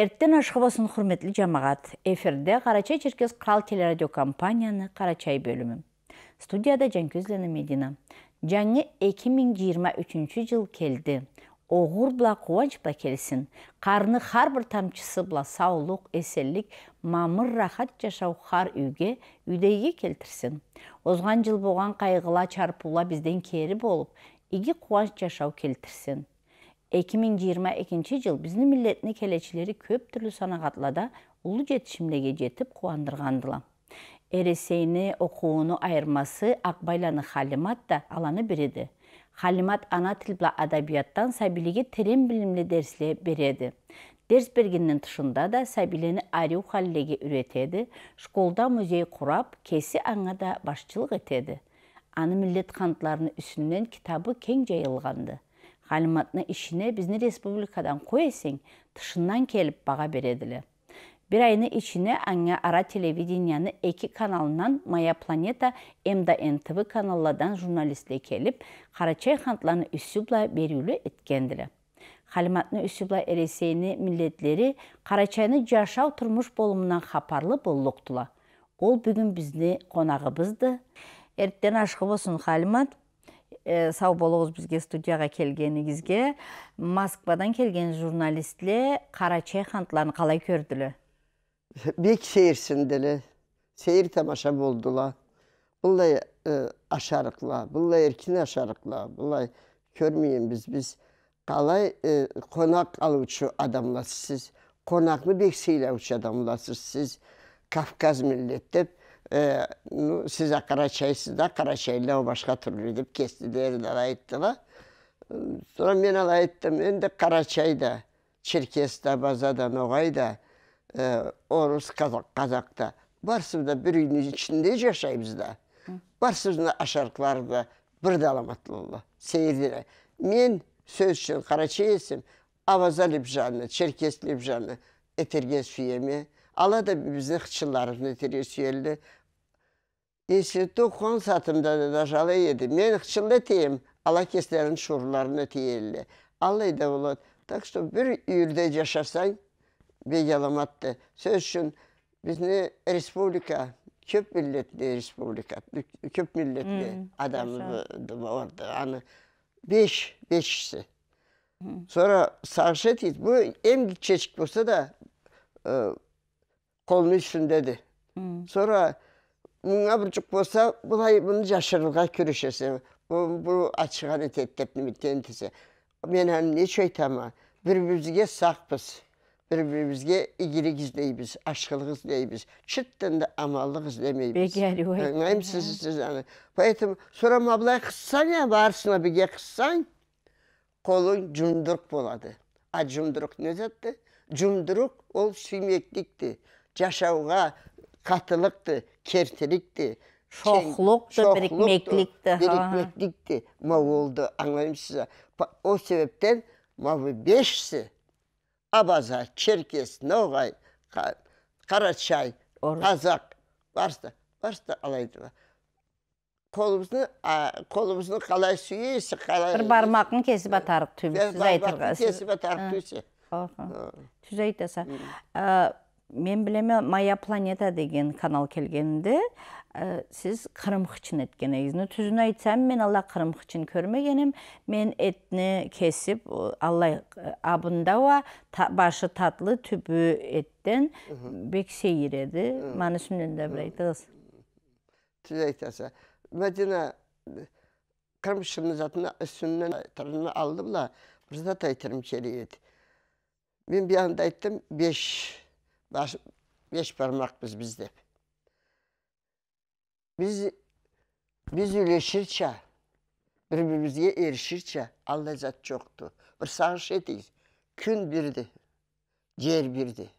Эрттен ашқыбасын құрметлі жамағат. Эфирде Қарачай Черкес Қырал телерадиокомпанияны Қарачай бөлімі. Студияда лена Медина. Жаңы 2023 жыл келді. Оғыр бұла қуанч бұла келсін. Қарны қар бір тамчысы бұла саулық, әселік, мамыр рахат жашау қар үйге, үйдейге келтірсін. Озған жыл болған қайғыла чарпула бізден кери болып, иги қуанч жашау келтірсін. 2022 жыл біздің милдеттин келечилери көп түрлі санағатлада улуу жетишимдеге жетіп қуандырғандыла. эресейни оқуыны айырмасы Ақбайланы халимат да аланы береді. халимат ана тил адабияттан сәбіліге терең білімлі дерслер береді дерс бергеннің тышында да сабилени арю халлеге үретеді, школда музей құрап кесі аңа да башчылық етеді аны милдет кантларынын үстүнөн китабы кең жайылғанды галиматны ишине биздин республикадан койсең тышынан келіп баға береділі. Бір айны ичине аңа ара телевиденияны эки каналынан Мая планета эмда нтв каналлардан журналистлер келип Қарачай чай хантларын үсүбла берүүлү эткендиле халиматны үсүбла эресейни милдеттери жашау турмуш болымынан хапарлы боллуктула ол бүгүн биздин қонағыбызды. эрттен ашкы болсун халимат ә, сау болыңыз бізге студияға келгеніңізге москвадан келген журналистле қара чай хантыларын қалай көрділі бек сейірсінділі сейір тамаша болдыла бұлай ә, ашарықла бұлай еркін ашарықла бұлай көрмейміз біз қалай ә, қонақ алушы сіз, қонақлы бек адамласыз сіз кавказ милет деп ә, ну, сіз қарашайсыз да қарашайлау башка түрлі деп кесті деді айтты ба мен ала айттым енді қарачайда, да Базада, та орыс қазақ Қазақта. та бір үйдің ішінде жашаймыз да барсыз ашарқыларды бір даламатлы сейірдер мен сөз үшін қарачай есім абаза лебжаны черкес лебжаны этерге сүйеме ала да біздің İnstitut konsatımda da aşağı yedim. Yani hıçıldatayım. Allah keslerin şuurlarını teyirli. Allah'ı da ulan. Tak işte bir yurda yaşarsan bir yalamattı. Söz için biz ne respublika, köp milletli respublika, köp milletli hmm, adamı orada. Hani beş, beşisi. Hmm. Sonra sarşet bu en çeşit olsa da e, kolun üstündedir. Hmm. Sonra мыңа бір жүк болса былай бұны жашыруға күресесің бұл, бұл ачыған деп неметкен десе мен әні неше айтамын бір бірімізге сақпыз бір бірімізге игілік іздейміз ашқылық іздейміз шыттан да амалдық іздемейміз поэтому сұрама былай қыссаң иә барысына бірге қыссаң қолың жұмдырық болады а жұмдырық не затты жұмдырық ол сүймектікті жашауға қатылықты кертілікті шоқлықты бірікмекілікті бірікмекілікті ма олды аңаймсыз ол себептен ма бұл бешісі абаза черкес ноғай қарачай қазақ барсы барсы да алайдыла қолымыздың қалай сүйесі қалай бір бармағын кесіп атарық түбі сіз айтырғансыз кесіп атарық түсі түз айтасыз мен білеме моя планета деген канал келгенде ә, сіз қырымқычын еткен негізі түзін айтсам мен алла қырымқычын көрмегенім мен этни кесіп алла ә, абындауа та, башы татлы түбі еттен бек сейіреді маны үстімден де бір айтыңыз түз айтаса мәдина қырымшының затына үстімнен тырына алды бұла бірзат айтырым керек еді мен бияғында айттым беш Baş, beş parmak biz bizde. Biz biz üleşirçe, birbirimize erişirçe Allah çoktu. Bir sağış şey edik. Kün birdi, yer birdi,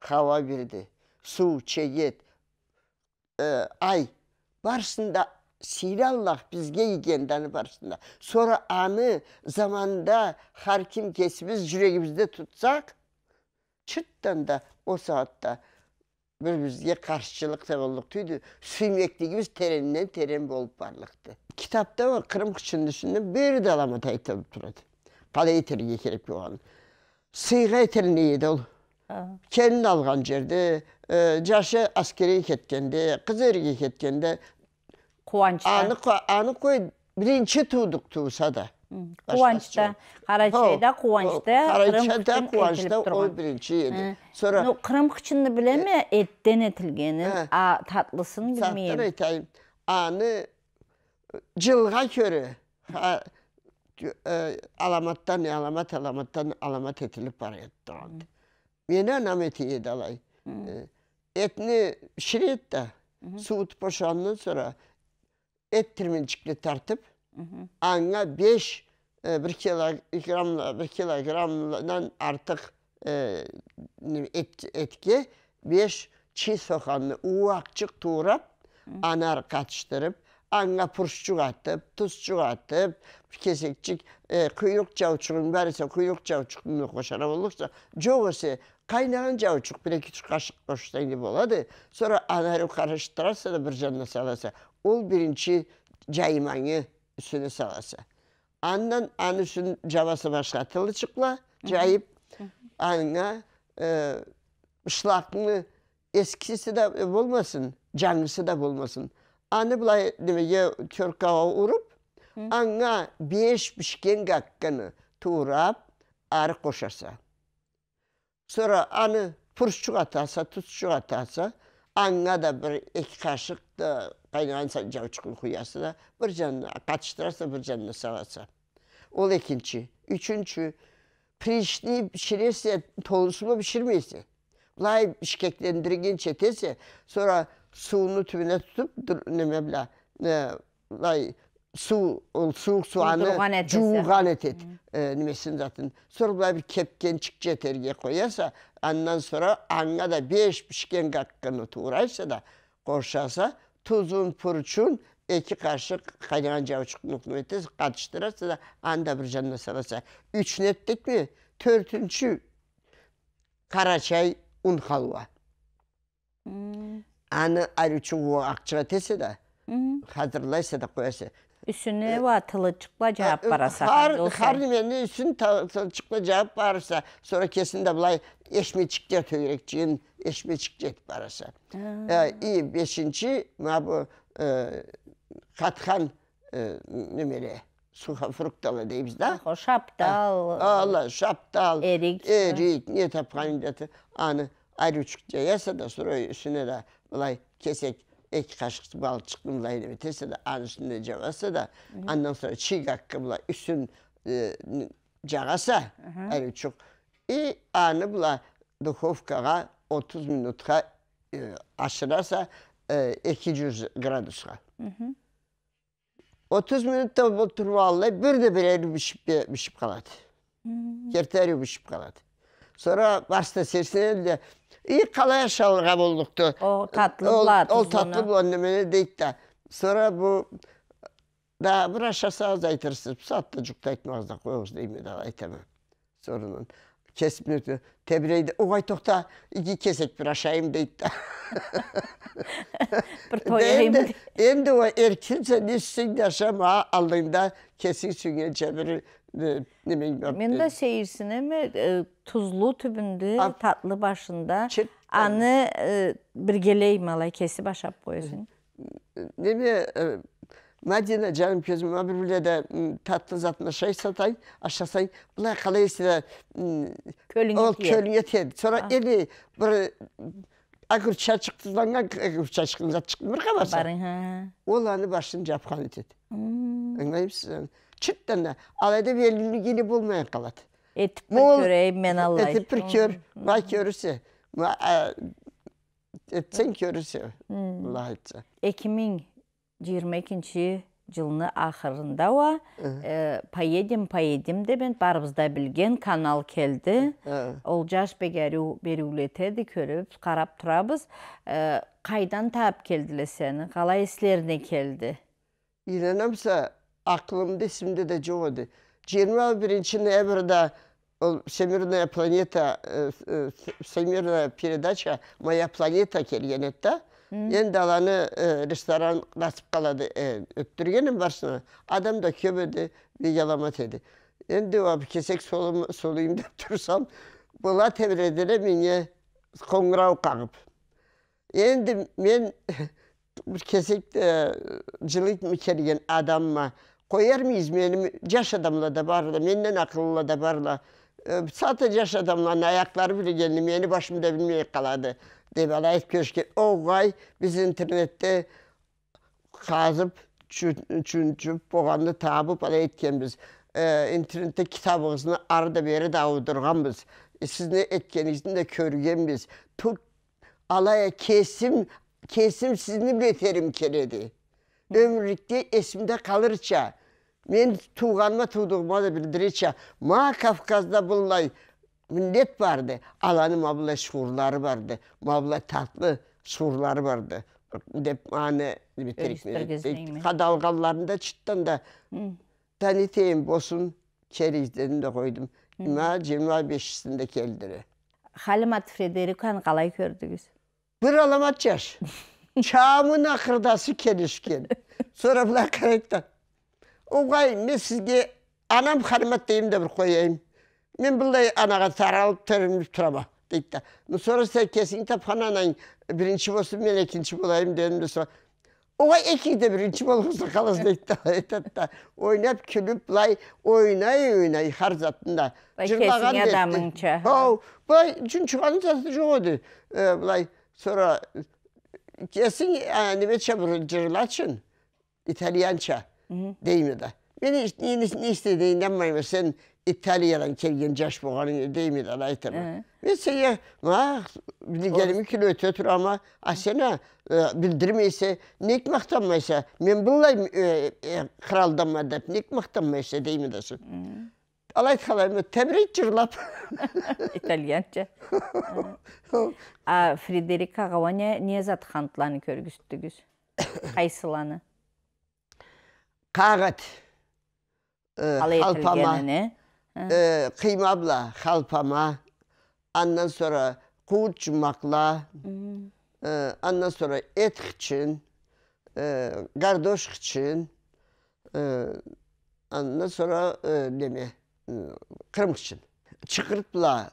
hava birdi, su, çeyet, e, ay. Barısında siyri Allah bizge yegenden barısında. Sonra anı zamanda harkim kim kesimiz yüreğimizde tutsak, Çıttan da o saatte birbirimizге karşılık tavallıktıydı. Süymekliğimiz tereninden teren olup varlıktı. Kitapta var Kırım dışında bir dalama taytılıp duradı. Palaya terine gerek yok olan. Sıyga terine ol. Kendini algan жерде, жашы әскерге кеткенде, қыз ерге кеткенде қуаныш аны аны қой бірінші тудық туса да quvonchda qarachayda quvonchda qarachada quvonchda u birinchi yedi so'ra qirm qichini bilaman etdan etilgani a tatlisini bilmayman aytayin ani jilg'a ko'ri e, alomatdan alomat alamat alomat etilib boryapti meni onam eti yedi alay e, etni shiretda suut poshonni sonra et tartıp. tartib anga 5 e, bir kilogram bir kilogramdan artık e, et, etki 5 çiğ soğanını uvakçık turap, anar katıştırıp anga purşçuk atıp, tuzçuk atıp, kesekçik, e, kuyruk cavçuğun varsa kuyruk cavçuğunu koşana olursa, çoğusu kaynayan cavçuk bir iki kaşık koşsaydı oladı. Sonra anarı karıştırarsa da bir canına salasa, ol birinci caymanı Üstünü salası. Andan anısın cavası başka tılıçıkla cayıp anına e, ışlakını eskisi de bulmasın, canlısı da bulmasın. Anı bulay demeye Türkava urup, anına beş pişken gakkını tuğrap arı koşarsa. Sonra anı pırşçuk atarsa, tutçuk atarsa, Anına da bir iki kaşıq da qaynayan sancaqçıqın xuyası da bir canına qatışdırarsa bir canına salarsa. Ol ikinci. Üçüncü, pirişliyi pişirirsə, tolusunu pişirməyirsə. Lay şikəklendirgin çetəsə, sonra suyunu tübünə tutub, nəmə bilə, lay su, suq suanı cuğan et et. Nəməsin zaten. Sonra bir kepkencik çetərgə qoyarsa, Ondan sonra anga da beş pişken kakkını tuğraysa da koşarsa tuzun purçun iki kaşık kaynayan cavçık nukmeti katıştırırsa da anda bir canına salasa. Üç nettik mi? Törtüncü karaçay un halva. Hmm. Anı arı çubuğu akçığa tese de. Hmm. Hazırlaysa da koyarsa üstüne ee, atılı çıkla cevap varsa. Har, harmeni üstün çıkla cevap varsa sonra kesin de bulay eşme çıkacak öğrekçinin eşme çıkacak varsa. E, ee, iyi beşinci ma bu e, katkan e, numere. Suha fruktalı deyip bizde. Ah, şaptal. Ah, Allah şaptal. Erik. Erik. Ne tapkanı anı ayrı çıkacak. Yasa da sonra üstüne de bulay kesek iki kaşık bal çıktığımda yine bitirse de anısında cevasa da ondan sonra çiğ hakkımla üstün e, cagasa yani çok iyi anı bula duhovkaya 30 minutka e, aşırarsa e, 200 graduska. 30 minutta oturmalı bir de bir birer bişip, e, bişip kaladı. bir hmm. bişip kaladı. Sonra başta sersene de İyi kalaya şalgam olduktu. O tatlı bular O, o tatlı bu annemine de. Sonra bu daha burası aşağısı az aytırsın. Sattıcıkta etmez de koyuz değil mi daha etemem. Sorunun. кесіп нетті тебірейді ой тоқта иди кесек бір ашайын дейді бір тояйын енді ол еркінсі не де ашам алдыңда кесің сүйген жәбір немен мен да сейірсінеме тұзлы түбінде татлы башында аны біргелей малай кесіп ашап қойсын неме мәдина жаным көзім өмір де тәтті затына шай сатайын ашасайын былай қалай істеді ол көліңе тиеді или бір тұзданған шықты бір ол аны башын жапқан етеді алайда белгілі болмай қалады етіп бір мен аллай етіп бір көр май 22 жылны ақырында уа ә, поедем поедем дебен барыбызда білген канал келді ол жаш бегеру берулетеді көріп қарап тұрабыз ә, қайдан тап келділі сені қалай сілеріне келді үйленемсе aklımda isimde де Jodi. 21 ол Всемирная планета, э, Всемирная передача «Моя планета» келген да Ен даланы ресторан басып қалады өптіргенім барсына адам да көп еді енді кесек солуым деп тұрсам бұла тәбіредері мене қоңырау қағып енді мен кесек кесекті келген адамма мейіз мені жаш адамдар да барла менден ақылыла да барла саты жаш аяқлар аяқтары біргені мені башымда білмей қалады деп алайық біз интернетте қазып жүнжіп табып табып алайыткенбіз интернетте кітабыңызды арыда бері даудырғанбыз сіз не еткеніңізді де көргенбіз кесім кесім сізді бетерім келеді өмірлікте есімде қалырша мен туғаныма тудығыма да ма кавказда бұлай миндет барды аланы мобындай шуурлары барды мо быдай таты барды деп аны кадалгандарында чыттада антейн болсун келиңиз дедим да койдум мына жыйырма бешсинде келди л халимат фредериконы калай көрдігіз? Бір аламат жаш чамынакырдаы келишкен сра быай карайт да угай мен сизге анам халимат бір дар мен бұндай анаға таралып түрініп тұрамын дейді да ну sonra сен кесің бірінші болсын мен екінші болайын дедім де сол оға екеуі де бірінші болғысы қаласың дейді да айтады да ойнап күліп былай ойнай ойнай һәр затында жырлаған адамыңша оу былай жүнчуған заты жоқ еді былай sonra кесің немече бір итальянша деймін да мен не істедейін білмаймын сен Italiyadan kelgen jaşboğanın deyimid alaytana. Mesela ma ah, bilgelimi kilo ötötür ama asena ah, e, bildirmeyse nek maktanmaysa men bullay e, e, kraldan adap nek maktanmaysa deyimid asun. Alayt halayma tebrik cırlap. İtalyanca. A Friderika Gavanya niye zat hantlanı körgüstügüz? Kaysılanı. Kagat. Alpama e, ee, kıymamla, halpama, ondan sonra kuğutçumakla, hmm. e, ondan sonra et için, e, kardeş için, e, ondan sonra e, deme, e, kırmızı için. Çıkırtla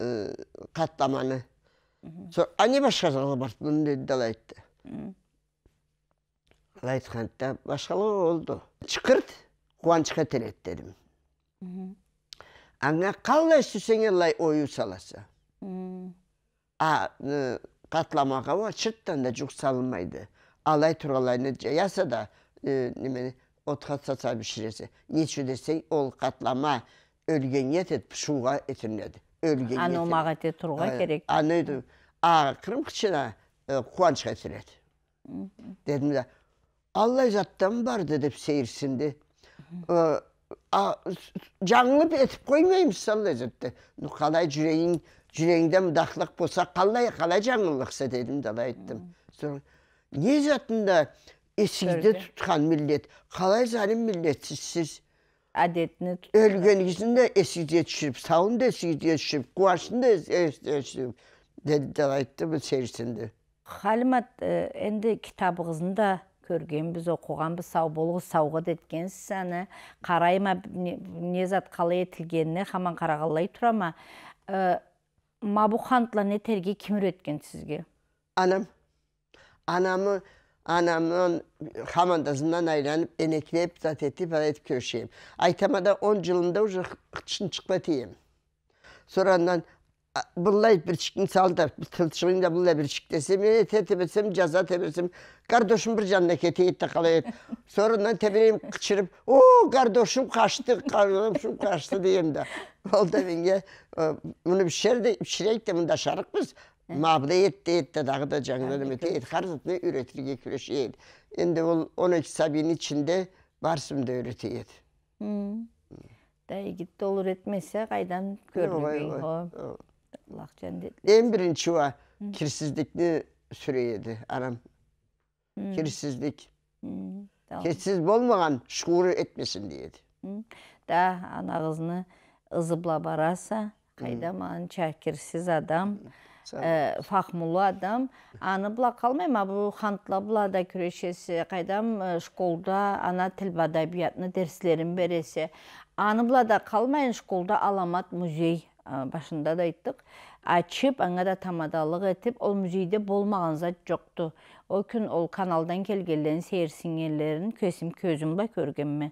e, katlamanı. Hmm. Sonra anne başkalarına bartmanı dedi, dalaydı. Лайтхантта башкалар болду. Чыкырт, кубанычка тереет дедим. Аңа қалай сүсеңелай ою саласа. А, қатламаға ва, шыттан да жүк салынмайды. Алай тұрғалайны жаяса да, немені, отқа саса пішіресі. Нечі десей, ол қатлама өлген етет, пішуға етімледі. Өлген етет. Аны омаға те тұрға керек. Аны, а, қырым қышына қуанышқа етіледі. Дедім де, Аллай заттан бар деп сейірсінді. жаңылып етіп қоймаймыз сол ләззатты ну қалай жүрегің жүрегіңде мұдақлық болса қалай қалай жаңылықсы дедім дала айттым не затында есігді тұтқан миллет қалай залим милетсіз сіз әдетіне өлген кезінде есігде түсіріп сауын да есігде түсіріп қуашын да деді дала айтты бұл серісінде халимат енді кітабыңызда көргенбіз оқығанбыз сау сауғы сауғы деткенсіз аны қарай ма не, зат қалай етілгеніне хаман қарағалай тұра ма ә, мабухантла не терге кім үйреткен сізге анам анамы Анамын hamandazından ayrılıp enekleyip zat etti para etip köşeyim. Aytamada 10 шықпа uca çıklatayım. bununla bir çıkın saldır. Tılçığınla bununla bir çıktı. desem, ete tepesem, caza tepesem. Kardeşim bir canına kete ette Sonra Sonradan tepeyim kıçırıp, o kardeşim kaçtı, kardeşim kaçtı diyeyim de. Oldu bence, bunu pişirdik, pişirdik de bunda şarık biz. Mabda etti de dağı da canlarım ete et. Karzıtını üretirge küreşeydi. Şimdi o 12 sabinin içinde varsın da üreteydi. Hmm. hmm. Da gitti olur etmezse kaydan görülüyor. лақ жәндетлі ең бірінші уа сүре еді, арам кирсіздік, кірсіз болмаған шуыры етмесін дейді да ана қызны ызыбла бараса қайда маған чәкірсіз адам адам аны бұла қалмай ма бұл хантла бұла да қайдам школда ана тіл әдебиятны дәрістерін бересе аны бұла да қалмайын школда аламат музей башында да айттык ачып аңа да тамадалык этип ол музейде болмаган зат жокту ол күн ол каналдан келгенлерин сээрсиңерлерин көзім көзүм да көргенме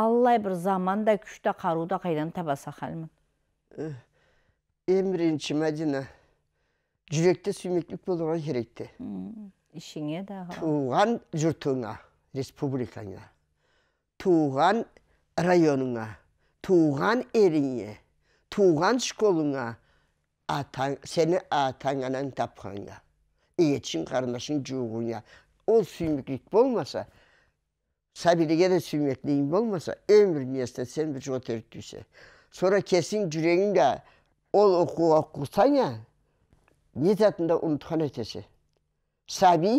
аллай бір заманда да қаруда қайдан каруу да кайдан таба сахалмын эң биринчи мадина жүрөктө сүймөктүк болгон керекте ишиңе дагы тууган журтуңа республикаңа тууган районуңа туған еріңе туған школыңа атаң сені анаң тапқанға иетшің қарындашың жуғыңа ол сүймеклік болмаса сәбилеге де сүймеклігің болмаса өміріне істесең бір жотеріп Сора сонра kesin жүрегіңде ол оқуға құсаңа ә, не затыңды ұмытқан етесе сәби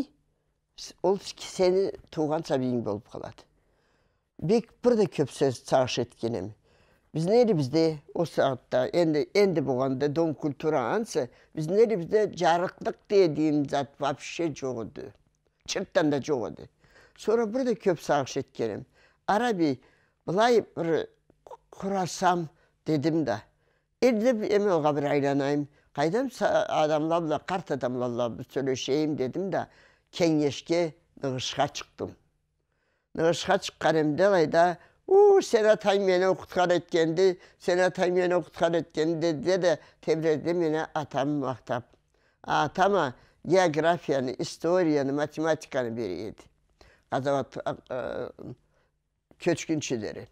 ол сені туған сәбиің болып қалады бек бір көп сөз Biz nerimizde o saatte, endi, endi bo'lganda dom kulturansa, biz nerimizde jarıklık dediğim zat vapşe çok idi. Çırttan da çok Sonra burada köp sarhoş etkenim. Arabi, bulay bir kurasam dedim de. Endi emi oğa bir aylanayım. Qaydan adamlarla, kart adamlarla söyleşeyim dedim de. Kengeşke, nığışka çıktım. Nığışka çıkkanımda qayda, Uuu Senatayım yeni okutkar etkendi, Senatayım yeni okutkar etkendi dedi de Tebriz'de yine atam mahtap. Atama geografyanı, istoriyanı, matematikanı biriydi. Azavat köçkünçüleri.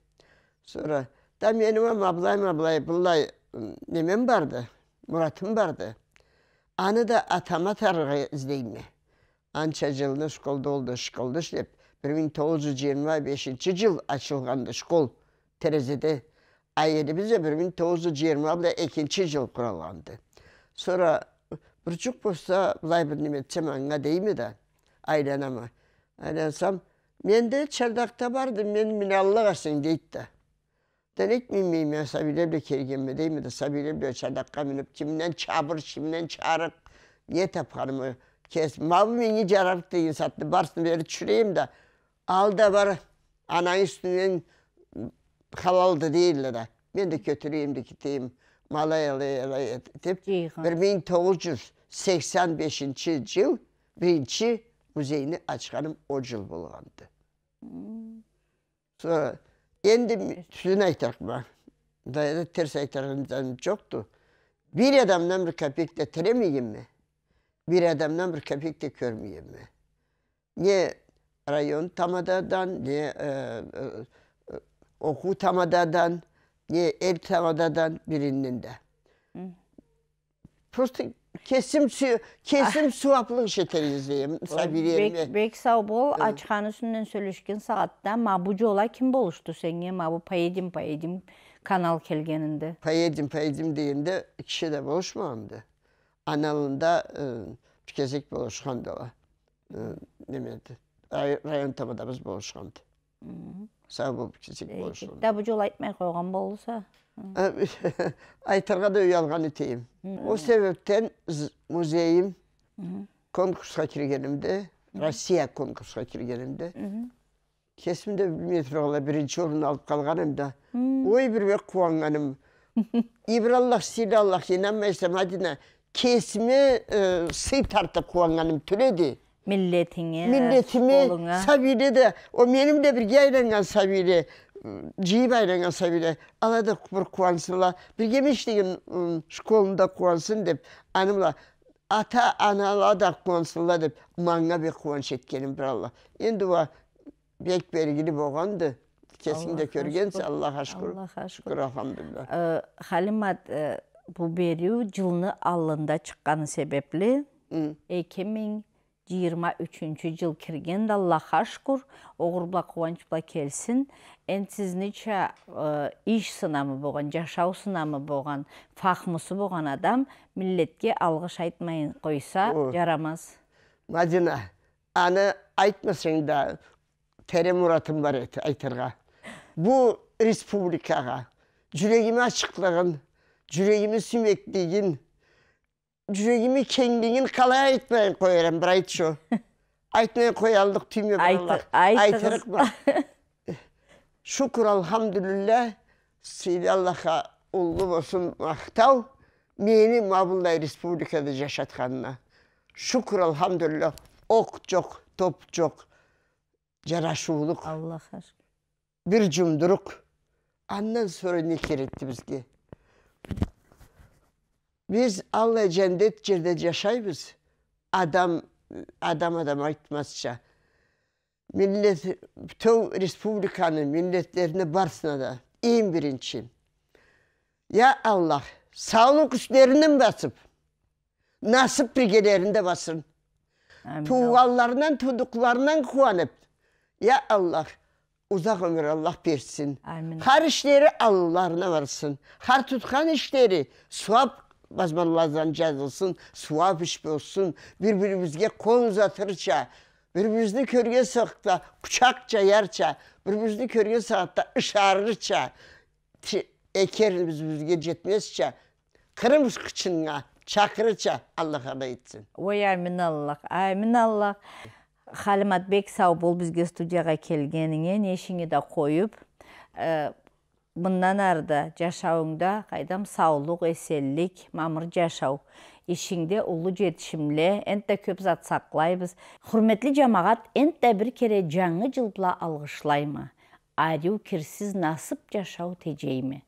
Sonra da benim ablay ablay bullay ıı, nemem vardı, Murat'ım vardı. Anı da atama tarığı izleyme. Ançacılını şkolda oldu, şkolda şlep bir ming to'qqiz yuz yigirma beshinchi yil ochilganda shkol terezida ayelimiz bir ming to'qqiz yuz yigirma bilan ikkinchi yil qurolgandi so'ra burchuk bo'lsa bulay bir nima etsa manga deymida aylanaman aylansam menda chardaqda bordi meni meni olloh qilsin deydida mi miyim ya Sabile bile kergemme değil mi de Sabile bile çadakka minip kimden çabır kimden çağırık niye taparım kes mavi mini cararık deyin sattı barsın veri çüreyim de ал да бар анаң үстінен халалды дейді да мен де көтерейін де кетейін малай алай деп бір мың тоғыз жүз сексен бесінші жыл бірінші музейні ашқаным ол жыл болған ды so, енді түзін айтақ ба теріс айтарым жоқты бір адамнан бір копейк те тіремеймін ме бір адамнан бір копейк те көрмеймін ме не район тамададан не oku tamadadan ne el tamadadan birinin de. Просто kesim su kesim ah. suaplık şeterizdeyim sabiriyem. Bek sağ bol açkan üstünden söyleşkin saatte ma bu cola kim boluştu seni ma bu payedim payedim kanal kelgeninde. Payedim payedim deyinde kişi de boluşmamdı. Analında tükesek e, boluşkan da var. E, demedi. район біз болушкан сау болуп кичик болушкан да бу жолу айтмай койгон болса айтарга да уялганы этейин ошол себептен музейим конкурска киргенимде россия конкурска киргенимде кесимде билбей ала биринчи орун алып калган да ой бирбек кубанганым ибраллах силаллах инанмайсам адина кесиме сый тартып кубанганым түледи milletine, milletimi çoluna. Sabile de o benim de bir geylengen Sabile жиып айраңа сәбиле алады бір қуансынла біргемеш деген школында қуансын деп анымла ата анала да қуансынла деп маңа бе қуаныш еткенім бір алла енді ба бек белгілі болғанды кесіңде көргенсіз аллаға шүкір шүкір алхамдулилла халимат бұл беру жылны алында шыққаны себеплі екі мың 23 жыл кирген да Аллахқа шүкір оғырбла қуанышбла келсін енді сіз нече иш сынамы болған жашау сынамы болған фахмысы болған адам милletке алғыш айтмай қойса жарамас мадина аны айтмасаң да тәре муратым бар айтарга бұл республикаға жүрегіме ашықтығын жүрегіме сүймектигин жүрегіме кеңдігін қалай айтпай қоярым бір айтшы айтмай қоя алдық түйме балалар айтырық шүкір алхамдулилля Сейді аллаха ұлы болсын мақтау мені мабылдай республикада жашатқанына шүкір алхамдулилля оқ жоқ топ жоқ жарашулық бір жұмдырық аннан сөрі не керекті бізге Біз ала жандет жерде жашайбыз адам адам адам айтмасча милеттө республиканын милдеттерине барсынада эң биринчи я аллах салык иштеринен басып насип иргелеринде бассын ин туугандарынан тудукуларынан кубанып я аллах узак өмір аллах берсин амин хар иштери алларына барсын хар туткан иштери суап basmalardan жазылсын суап ішпе olsun birbirimize kol uzatırça birbirimizni körge sıkta kucakça yerça birbirimizni körge sıkta ışarırça eker bizge жетмесче Kırım kıçınına çakırıça Allah'a da etsin. Oy amin Allah, amin Allah. Халиматбек сау бол бізге студияға келгеніңе нешіңе да қойып, Бұндан арды жашауыңда қайдам саулық, эселлик, мамыр жашау. Ишіңде ұлы жетішімле, әнтті көп зат сақлайбыз. Құрметлі жамағат, әнтті бір кере жаңы жылдыла алғышылаймы? Ариу кірсіз насып жашау тежейме.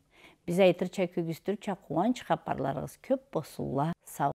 Біз айтырча көгістірча қуанч хабарларыңыз көп босулла сау.